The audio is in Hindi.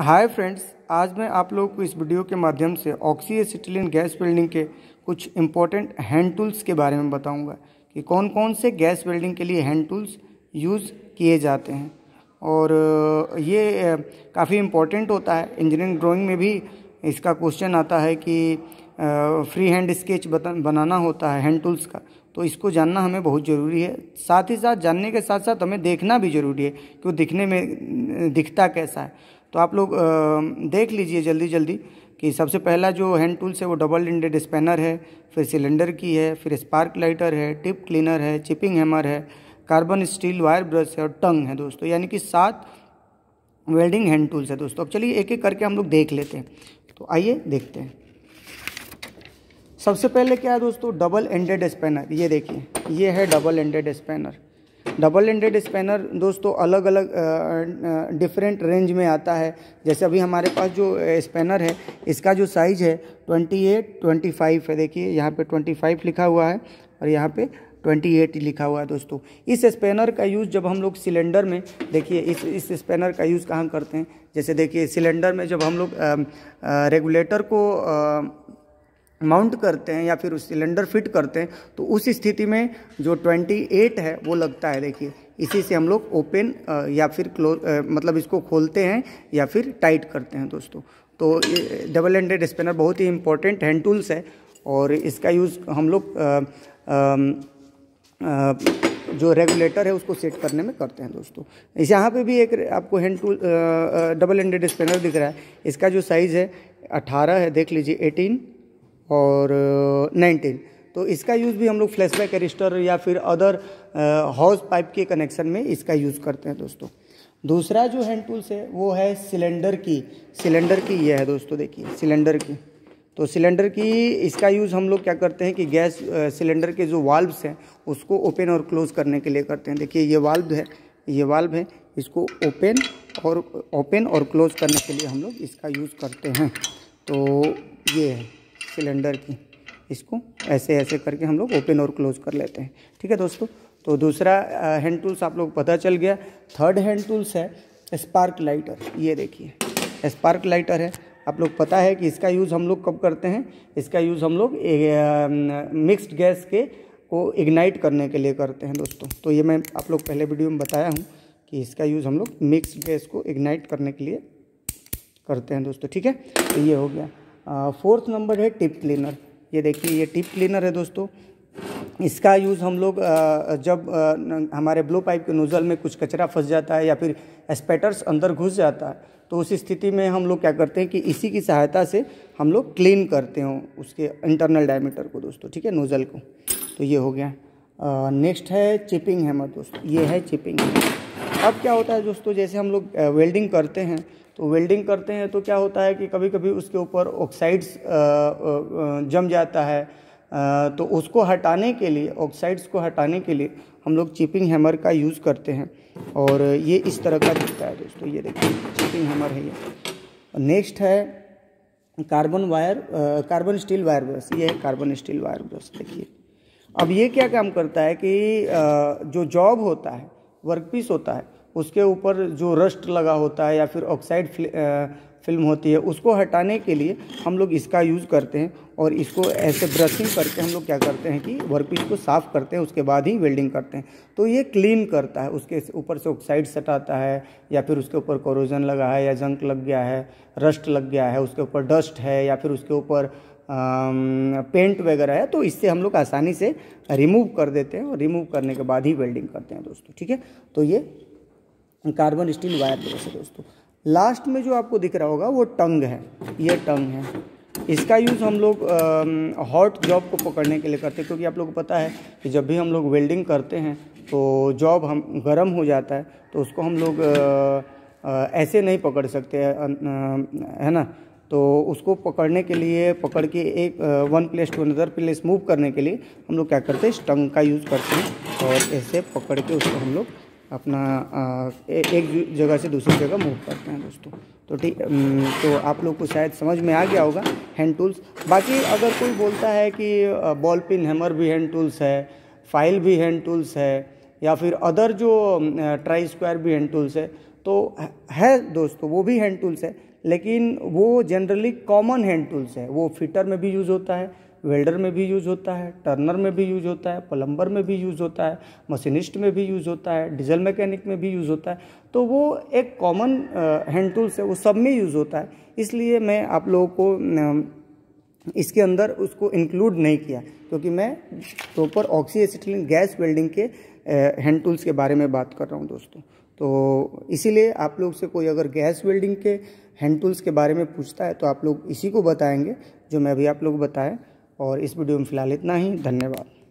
हाय फ्रेंड्स आज मैं आप लोगों को इस वीडियो के माध्यम से ऑक्सी गैस वेल्डिंग के कुछ इंपॉर्टेंट हैंड टूल्स के बारे में बताऊंगा कि कौन कौन से गैस वेल्डिंग के लिए हैंड टूल्स यूज़ किए जाते हैं और ये काफ़ी इम्पोर्टेंट होता है इंजीनियरिंग ड्राइंग में भी इसका क्वेश्चन आता है कि फ्री हैंड स्केच बनाना होता है हैंड टूल्स का तो इसको जानना हमें बहुत ज़रूरी है साथ ही साथ जानने के साथ साथ हमें देखना भी ज़रूरी है कि वो दिखने में दिखता कैसा है तो आप लोग देख लीजिए जल्दी जल्दी कि सबसे पहला जो हैंड टूल्स है वो डबल इंडेड स्पेनर है फिर सिलेंडर की है फिर स्पार्क लाइटर है टिप क्लीनर है चिपिंग हैमर है कार्बन स्टील वायर ब्रश है और टंग है दोस्तों यानी कि सात वेल्डिंग हैंड टूल्स है दोस्तों अब चलिए एक एक करके हम लोग देख लेते हैं तो आइए देखते हैं सबसे पहले क्या है दोस्तों डबल एंडेड स्पेनर ये देखिए ये है double ended spanner double ended spanner दोस्तों अलग अलग डिफरेंट रेंज में आता है जैसे अभी हमारे पास जो स्पैनर है इसका जो साइज़ है ट्वेंटी एट ट्वेंटी फाइव है देखिए यहाँ पे ट्वेंटी फाइव लिखा हुआ है और यहाँ पे ट्वेंटी एट लिखा हुआ है दोस्तों इस स्पैनर का यूज़ जब हम लोग सिलेंडर में देखिए इस इस स्पैनर का यूज़ कहाँ करते हैं जैसे देखिए सिलेंडर में जब हम लोग रेगुलेटर को आ, माउंट करते हैं या फिर उस सिलेंडर फिट करते हैं तो उस स्थिति में जो 28 है वो लगता है देखिए इसी से हम लोग ओपन या फिर क्लो मतलब इसको खोलते हैं या फिर टाइट करते हैं दोस्तों तो डबल हैंडेड स्पेनर बहुत ही इंपॉर्टेंट हैंड टूल्स है और इसका यूज़ हम लोग जो रेगुलेटर है उसको सेट करने में करते हैं दोस्तों इस यहाँ पे भी एक आपको hand tool double handed spanner दिख रहा है इसका जो साइज़ है 18 है देख लीजिए और नाइनटीन तो इसका यूज़ भी हम लोग फ्लैशबैक रजिस्टर या फिर अदर हाउस पाइप के कनेक्शन में इसका यूज़ करते हैं दोस्तों दूसरा जो हैंड टूल्स है वो है सिलेंडर की सिलेंडर की ये है दोस्तों देखिए सिलेंडर की तो सिलेंडर की इसका यूज़ हम लोग क्या करते हैं कि गैस सिलेंडर के जो वाल्व्स हैं उसको ओपन और क्लोज़ करने के लिए करते हैं देखिए ये वाल्व है ये वाल्व है इसको ओपन और ओपन और क्लोज़ करने के लिए हम लोग इसका यूज़ करते हैं तो ये है सिलेंडर की इसको ऐसे ऐसे करके हम लोग ओपन और क्लोज कर लेते हैं ठीक है दोस्तों तो दूसरा हैंड टूल्स आप लोग पता चल गया थर्ड हैंड टूल्स है स्पार्क लाइटर ये देखिए स्पार्क लाइटर है आप लोग पता है कि इसका यूज़ हम लोग कब करते हैं इसका यूज़ हम लोग मिक्स्ड गैस के को इग्नाइट करने के लिए करते हैं दोस्तों तो ये मैं आप लोग पहले वीडियो में बताया हूँ कि इसका यूज़ हम लोग मिक्सड गैस को इग्नाइट करने के लिए करते हैं दोस्तों ठीक है तो ये हो गया फोर्थ नंबर है टिप क्लीनर ये देखिए ये टिप क्लीनर है दोस्तों इसका यूज़ हम लोग जब हमारे ब्लू पाइप के नोज़ल में कुछ कचरा फंस जाता है या फिर स्पेटर्स अंदर घुस जाता है तो उस स्थिति में हम लोग क्या करते हैं कि इसी की सहायता से हम लोग क्लीन करते हो उसके इंटरनल डायमीटर को दोस्तों ठीक है नोज़ल को तो ये हो गया नेक्स्ट है चिपिंग हैमर दोस्तों ये है चिपिंग अब क्या होता है दोस्तों जैसे हम लोग वेल्डिंग करते हैं तो वेल्डिंग करते हैं तो क्या होता है कि कभी कभी उसके ऊपर ऑक्साइड्स जम जाता है तो उसको हटाने के लिए ऑक्साइड्स को हटाने के लिए हम लोग चिपिंग हैमर का यूज़ करते हैं और ये इस तरह का दिखता है दोस्तों ये देखिए चिपिंग हैमर है ये नेक्स्ट है carbon wire carbon steel wire brush ये है कार्बन स्टील वायर ब्रश देखिए अब ये क्या काम करता है कि आ, जो जॉब होता है वर्कपीस होता है उसके ऊपर जो रस्ट लगा होता है या फिर ऑक्साइड फिल्म होती है उसको हटाने के लिए हम लोग इसका यूज़ करते हैं और इसको ऐसे ब्रशिंग करके हम लोग क्या करते हैं कि वर्कपीस को साफ़ करते हैं उसके बाद ही वेल्डिंग करते हैं तो ये क्लीन करता है उसके ऊपर से ऑक्साइड सटाता है या फिर उसके ऊपर कोरोजन लगा है या जंक लग गया है रस्ट लग गया है उसके ऊपर डस्ट है या फिर उसके ऊपर पेंट वगैरह है तो इससे हम लोग आसानी से रिमूव कर देते हैं और रिमूव करने के बाद ही वेल्डिंग करते हैं दोस्तों ठीक है तो ये कार्बन स्टील वायर जैसे दोस्तों लास्ट में जो आपको दिख रहा होगा वो टंग है ये टंग है इसका यूज़ हम लोग हॉट जॉब को पकड़ने के लिए करते हैं क्योंकि आप लोग को पता है कि जब भी हम लोग वेल्डिंग करते हैं तो जॉब हम गर्म हो जाता है तो उसको हम लोग आ, आ, ऐसे नहीं पकड़ सकते है, आ, है ना तो उसको पकड़ने के लिए पकड़ के एक one place to another place move करने के लिए हम लोग क्या करते हैं स्टंग का यूज़ करते हैं और ऐसे पकड़ के उसको हम लोग अपना ए, एक जगह से दूसरी जगह मूव करते हैं दोस्तों तो ठीक तो आप लोग को शायद समझ में आ गया होगा हैंड टूल्स बाकी अगर कोई बोलता है कि बॉल पिन हैमर भी हैंड टूल्स है फाइल भी हैंड टूल्स है या फिर अदर जो ट्राई स्क्वायर भी हैंड टूल्स है तो है दोस्तों वो भी हैंड टूल्स है लेकिन वो जनरली कॉमन हैंड टूल्स हैं वो फिटर में भी यूज़ होता है वेल्डर में भी यूज़ होता है टर्नर में भी यूज़ होता है प्लम्बर में भी यूज़ होता है मशीनिस्ट में भी यूज़ होता है डीजल मैकेनिक में भी यूज़ होता है तो वो एक कॉमन हैंड टूल्स है वो सब में यूज़ होता है इसलिए मैं आप लोगों को इसके अंदर उसको इंक्लूड नहीं किया क्योंकि तो मैं प्रॉपर ऑक्सी गैस वेल्डिंग के हैंड टूल्स के बारे में बात कर रहा हूँ दोस्तों तो इसीलिए आप लोग से कोई अगर गैस वेल्डिंग के हैंड टूल्स के बारे में पूछता है तो आप लोग इसी को बताएंगे जो मैं अभी आप लोग बताएं और इस वीडियो में फ़िलहाल इतना ही धन्यवाद